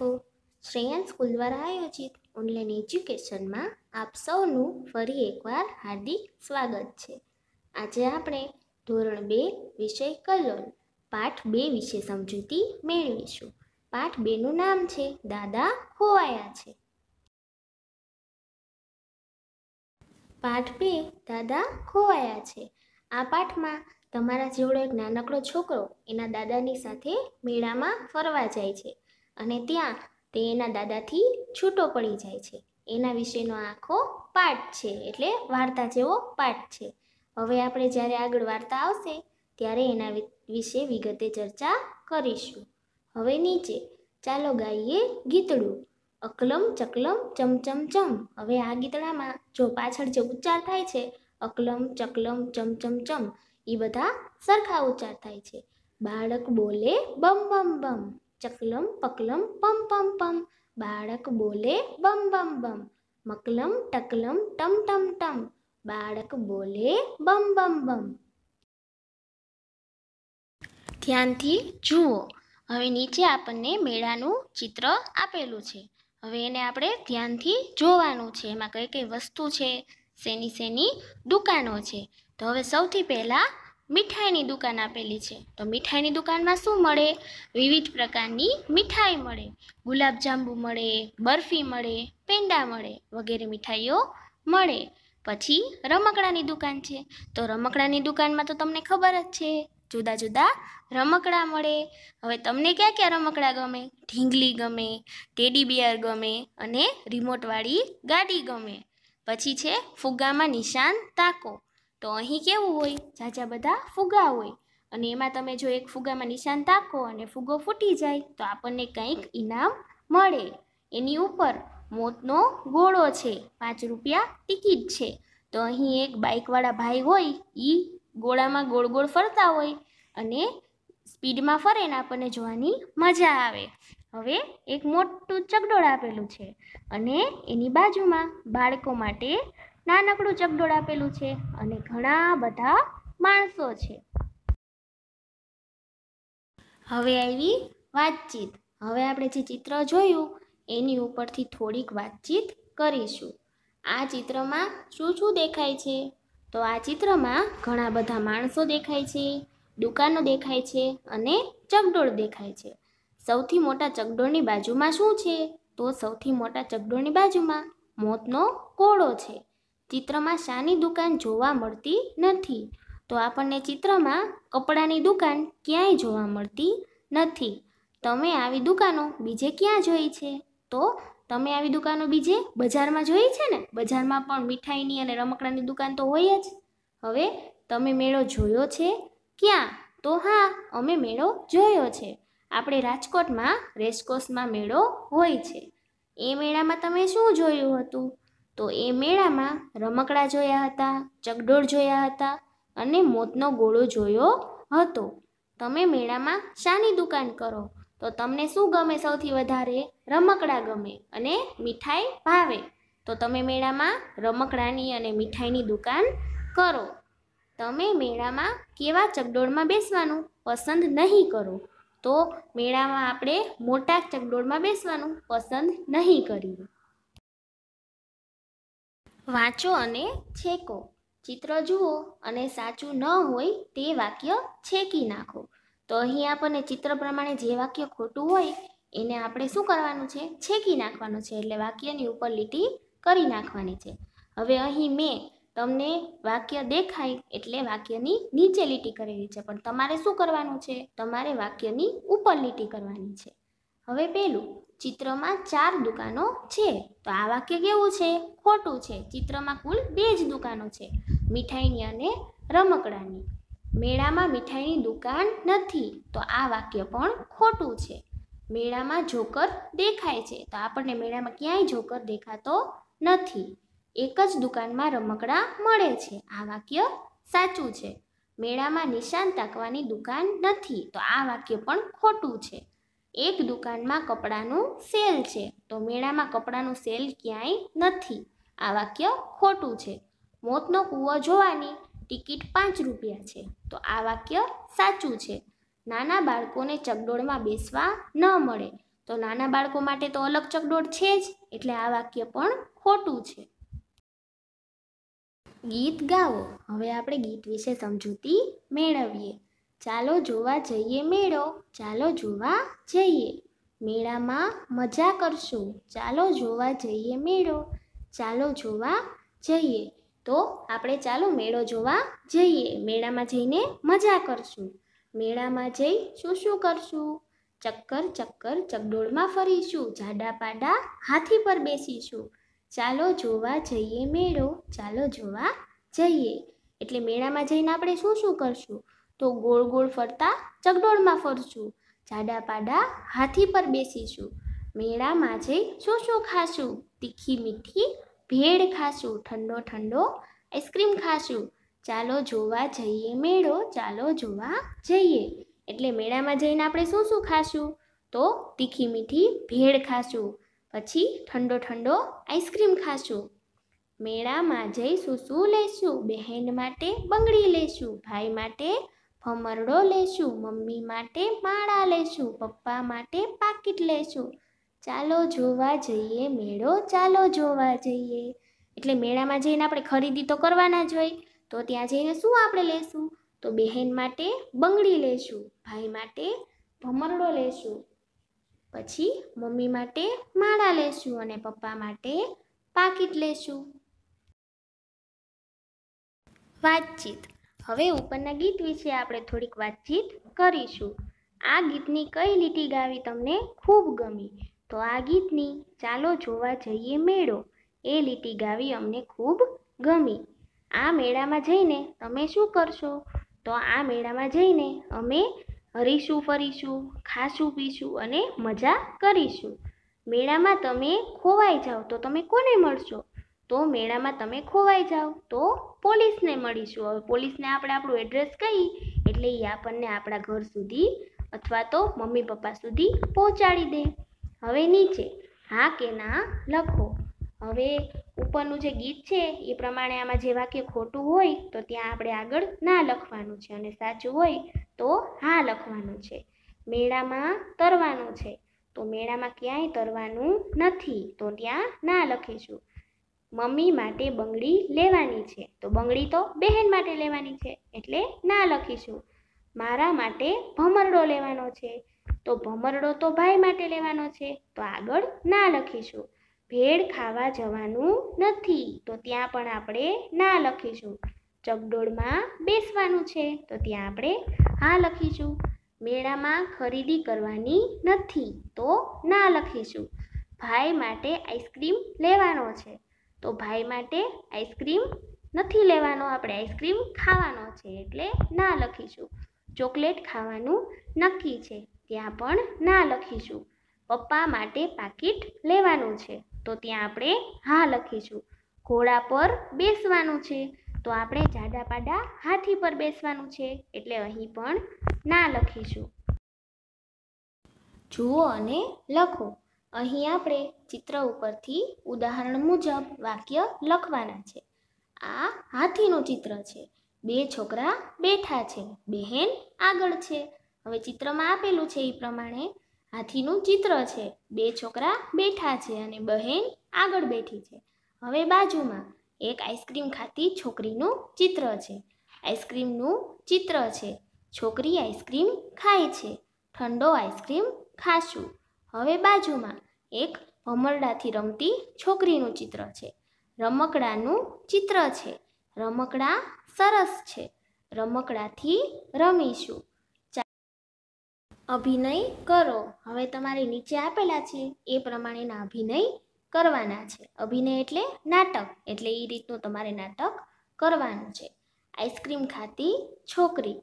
બાળકો શ્રેયાંશ સ્કૂલ દ્વારા આયોજિત ઓનલાઈન એજ્યુકેશનમાં આપ સૌનું ફરી એકવાર હાર્દિક સ્વાગત છે આજે આપણે ધોરણ બે વિષય કલોલ પાઠ બે વિશે સમજૂતી મેળવીશું પાઠ બેનું નામ છે દાદા ખોવાયા છે પાઠ બે દાદા ખોવાયા છે આ પાઠમાં તમારા જેવડો એક નાનકડો છોકરો એના દાદાની સાથે મેળામાં ફરવા જાય છે અને ત્યાં તે એના દાદાથી છૂટો પડી જાય છે એના વિશેનો આખો પાઠ છે એટલે વાર્તા જેવો પાઠ છે હવે આપણે જ્યારે આગળ વાર્તા આવશે ત્યારે એના વિશે વિગતે ચર્ચા કરીશું હવે નીચે ચાલો ગાઈએ ગીતડું અકલમ ચકલમ ચમચમ ચમ હવે આ ગીતડામાં જો પાછળ જે ઉચ્ચાર થાય છે અકલમ ચકલમ ચમચમ ચમ એ બધા સરખા ઉચ્ચાર થાય છે બાળક બોલે બમ બમ બમ ચકલમ પકલમ પમ પમ પમ બાળક બોલે બમ બમ બમ મકલમ ટકલમ ટમ ટમ ટમ બાળક બોલે બમ બમ બમ ધ્યાનથી જુઓ હવે નીચે આપણને મેળાનું ચિત્ર આપેલું છે હવે એને આપણે ધ્યાનથી જોવાનું છે એમાં કઈ કઈ વસ્તુ છે શેની શેની દુકાનો છે તો હવે સૌથી પહેલાં મીઠાઈની દુકાન આપેલી છે તો મીઠાઈની દુકાનમાં શું મળે વિવિધ પ્રકારની મીઠાઈ મળે ગુલાબજાંબુ મળે બરફી મળે પેંડા મળે વગેરે મીઠાઈઓ મળે પછી રમકડાની દુકાન છે તો રમકડાની દુકાનમાં તો તમને ખબર જ છે જુદા જુદા રમકડા મળે હવે તમને ક્યાં ક્યાં રમકડા ગમે ઢીંગલી ગમે ટેડી બિયર ગમે અને રિમોટવાળી ગાડી ગમે પછી છે ફુગ્ગામાં નિશાન તાકો તો અહીં કેવું હોય ઝાઝા બધા ફુગા હોય અને એમાં તમે જો એક ફુગામાં નિશાન તાકો અને ફુગો ફૂટી જાય તો આપણને કંઈક ઇનામ મળે એની ઉપર મોતનો ગોળો છે પાંચ રૂપિયા ટિકિટ છે તો અહીં એક બાઇકવાળા ભાઈ હોય એ ગોળામાં ગોળ ગોળ ફરતા હોય અને સ્પીડમાં ફરે ને આપણને જોવાની મજા આવે હવે એક મોટું ચગડોળ આપેલું છે અને એની બાજુમાં બાળકો માટે નાનકડું ચકડોળ આપેલું છે અને ઘણા બધા માણસો છે હવે આવી વાતચીત હવે આપણે જે ચિત્ર જોયું એની ઉપરથી થોડીક વાતચીત કરીશું આ ચિત્રમાં શું શું દેખાય છે તો આ ચિત્રમાં ઘણા બધા માણસો દેખાય છે દુકાનો દેખાય છે અને ચકડોળ દેખાય છે સૌથી મોટા ચકડોળની બાજુમાં શું છે તો સૌથી મોટા ચકડોળની બાજુમાં મોતનો કોળો છે ચિત્રમાં શાની દુકાન જોવા મળતી નથી તો આપણને ચિત્રમાં કપડાની દુકાન ક્યાંય જોવા મળતી નથી તમે આવી દુકાનો બીજે ક્યાં જોઈ છે તો તમે આવી દુકાનો બીજે બજારમાં જોઈ છે ને બજારમાં પણ મીઠાઈની અને રમકડાની દુકાન તો હોય જ હવે તમે મેળો જોયો છે ક્યાં તો હા અમે મેળો જોયો છે આપણે રાજકોટમાં રેસકોર્સમાં મેળો હોય છે એ મેળામાં તમે શું જોયું હતું તો એ મેળામાં રમકડા જોયા હતા ચગડોળ જોયા હતા અને મોતનો ગોળો જોયો હતો તમે મેળામાં શાની દુકાન કરો તો તમને શું ગમે સૌથી વધારે રમકડા ગમે અને મીઠાઈ ભાવે તો તમે મેળામાં રમકડાની અને મીઠાઈની દુકાન કરો તમે મેળામાં કેવા ચગડોળમાં બેસવાનું પસંદ નહીં કરો તો મેળામાં આપણે મોટા ચગડોળમાં બેસવાનું પસંદ નહીં કરીએ વાંચો અને છેકો ચિત્ર જુઓ અને સાચું ન હોય તે વાક્ય છેકી નાખો તો અહીં આપણને ચિત્ર પ્રમાણે જે વાક્ય ખોટું હોય એને આપણે શું કરવાનું છે છેકી નાખવાનું છે એટલે વાક્યની ઉપર લીટી કરી નાખવાની છે હવે અહીં મેં તમને વાક્ય દેખાય એટલે વાક્યની નીચે લીટી કરેલી છે પણ તમારે શું કરવાનું છે તમારે વાક્યની ઉપર લીટી કરવાની છે હવે પહેલું ચિત્રમાં ચાર દુકાનો છે તો આ વાક્ય કેવું છે ખોટું છે ચિત્રમાં કુલ બે જ દુકાનો છે મીઠાઈની અને રમકડાની મેળામાં મીઠાઈની દુકાન નથી તો આ વાક્ય પણ ખોટું છે મેળામાં જોકર દેખાય છે તો આપણને મેળામાં ક્યાંય જોકર દેખાતો નથી એક જ દુકાનમાં રમકડા મળે છે આ વાક્ય સાચું છે મેળામાં નિશાન તાકવાની દુકાન નથી તો આ વાક્ય પણ ખોટું છે એક દુકાનમાં કપડાનું સેલ છે તો મેળામાં કપડાનું સેલ ક્યાંય નથી આ વાક્ય ખોટું છે મોતનો કૂવો જોવાની ટિકિટ પાંચ રૂપિયા છે તો આ વાક્ય સાચું છે નાના બાળકોને ચકડોળમાં બેસવા ન મળે તો નાના બાળકો માટે તો અલગ ચકડોળ છે જ એટલે આ વાક્ય પણ ખોટું છે ગીત ગાવો હવે આપણે ગીત વિશે સમજૂતી મેળવીએ ચાલો જોવા જઈએ મેળો ચાલો જોવા જઈએ મેળામાં મજા કરશું ચાલો જોવા જઈએ મેળો ચાલો જોવા જઈએ તો આપણે ચાલો મેળો જોવા જઈએ મેળામાં જઈને મજા કરશું મેળામાં જઈ શું શું કરશું ચક્કર ચક્કર ચકડોળમાં ફરીશું જાડા પાડા હાથી પર બેસીશું ચાલો જોવા જઈએ મેળો ચાલો જોવા જઈએ એટલે મેળામાં જઈને આપણે શું શું કરશું તો ગોળ ગોળ ફરતા ચગડોળમાં ફરશું જાડા પાડા હાથી પર બેસીશું મેળામાં જઈ શું શું ખાશું તીખી મીઠી ભેળ ખાશું ઠંડો ઠંડો આઈસ્ક્રીમ ખાશું ચાલો જોવા જઈએ મેળો ચાલો જોવા જઈએ એટલે મેળામાં જઈને આપણે શું શું ખાશું તો તીખી મીઠી ભેળ ખાશું પછી ઠંડો ઠંડો આઈસ્ક્રીમ ખાશું મેળામાં જઈ શું શું લઈશું બહેન માટે બંગડી લઈશું ભાઈ માટે ભમરડો લેશું મમ્મી માટે માળા લેશું પપ્પા માટે પાકીટ લેશું ચાલો જોવા જઈએ મેળો ચાલો જોવા જઈએ એટલે મેળામાં જઈને આપણે ખરીદી તો કરવાના જ હોય તો ત્યાં જઈને શું આપણે લેશું તો બહેન માટે બંગડી લેશું ભાઈ માટે ભમરડો લેશું પછી મમ્મી માટે માળા લેશું અને પપ્પા માટે પાકીટ લેશું વાતચીત હવે ઉપરના ગીત વિશે આપણે થોડીક વાતચીત કરીશું આ ગીતની કઈ લીટી ગાવી તમને ખૂબ ગમી તો આ ગીતની ચાલો જોવા જઈએ મેળો એ લીટી ગાવી અમને ખૂબ ગમી આ મેળામાં જઈને તમે શું કરશો તો આ મેળામાં જઈને અમે હરીશું ફરીશું ખાશું પીશું અને મજા કરીશું મેળામાં તમે ખોવાઈ જાઓ તો તમે કોને મળશો તો મેળામાં તમે ખોવાઈ જાઓ તો પોલીસને મળીશું હવે પોલીસને આપણે આપણું એડ્રેસ કહી એટલે એ આપણને આપણા ઘર સુધી અથવા તો મમ્મી પપ્પા સુધી પહોંચાડી દે હવે નીચે હા કે ના લખો હવે ઉપરનું જે ગીત છે એ પ્રમાણે આમાં જે વાક્ય ખોટું હોય તો ત્યાં આપણે આગળ ના લખવાનું છે અને સાચું હોય તો હા લખવાનું છે મેળામાં તરવાનું છે તો મેળામાં ક્યાંય તરવાનું નથી તો ત્યાં ના લખીશું મમ્મી માટે બંગડી લેવાની છે તો બંગડી તો બહેન માટે લેવાની છે એટલે ના લખીશું મારા માટે ભમરડો લેવાનો છે તો ભમરડો તો ભાઈ માટે લેવાનો છે તો આગળ ના લખીશું ભેળ ખાવા જવાનું નથી તો ત્યાં પણ આપણે ના લખીશું ચગડોળમાં બેસવાનું છે તો ત્યાં આપણે હા લખીશું મેળામાં ખરીદી કરવાની નથી તો ના લખીશું ભાઈ માટે આઈસ્ક્રીમ લેવાનો છે તો ભાઈ માટે આઈસ્ક્રીમ નથી લેવાનો આપણે આઈસ્ક્રીમ ખાવાનો છે એટલે ના લખીશું ચોકલેટ ખાવાનું નક્કી છે ત્યાં પણ ના લખીશું પપ્પા માટે પાકીટ લેવાનું છે તો ત્યાં આપણે હા લખીશું ઘોડા પર બેસવાનું છે તો આપણે જાડા પાડા હાથી પર બેસવાનું છે એટલે અહીં પણ ના લખીશું જુઓ અને લખો અહીં આપણે ચિત્ર ઉપરથી ઉદાહરણ મુજબ વાક્ય લખવાના છે આ હાથીનું ચિત્ર છે બે છોકરા બેઠા છે બહેન આગળ છે હવે ચિત્રમાં આપેલું છે એ પ્રમાણે હાથીનું ચિત્ર છે બે છોકરા બેઠા છે અને બહેન આગળ બેઠી છે હવે બાજુમાં એક આઈસ્ક્રીમ ખાતી છોકરીનું ચિત્ર છે આઈસ્ક્રીમનું ચિત્ર છે છોકરી આઈસ્ક્રીમ ખાય છે ઠંડો આઈસ્ક્રીમ ખાશું હવે બાજુમાં એક ભમરડાથી રમતી છોકરીનું ચિત્ર છે રમકડાનું ચિત્ર છે રમકડા સરસ છે રમકડાથી રમીશું અભિનય કરો હવે તમારે નીચે આપેલા છે એ પ્રમાણેના અભિનય કરવાના છે અભિનય એટલે નાટક એટલે એ રીતનું તમારે નાટક કરવાનું છે આઈસ્ક્રીમ ખાતી છોકરી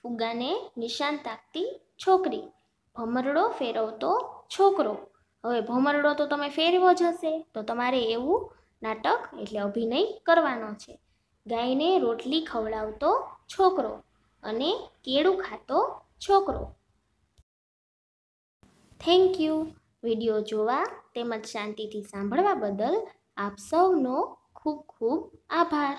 ફુગ્ગાને નિશાન તાકતી છોકરી ભમરડો ફેરવતો છોકરો હવે ભમરડો તો તમે ફેરવો જશે તો તમારે એવું નાટક એટલે અભિનય કરવાનો છે ગાયને રોટલી ખવડાવતો છોકરો અને કેળું ખાતો છોકરો થેન્ક યુ વિડીયો જોવા તેમજ શાંતિથી સાંભળવા બદલ આપ સૌનો ખૂબ ખૂબ આભાર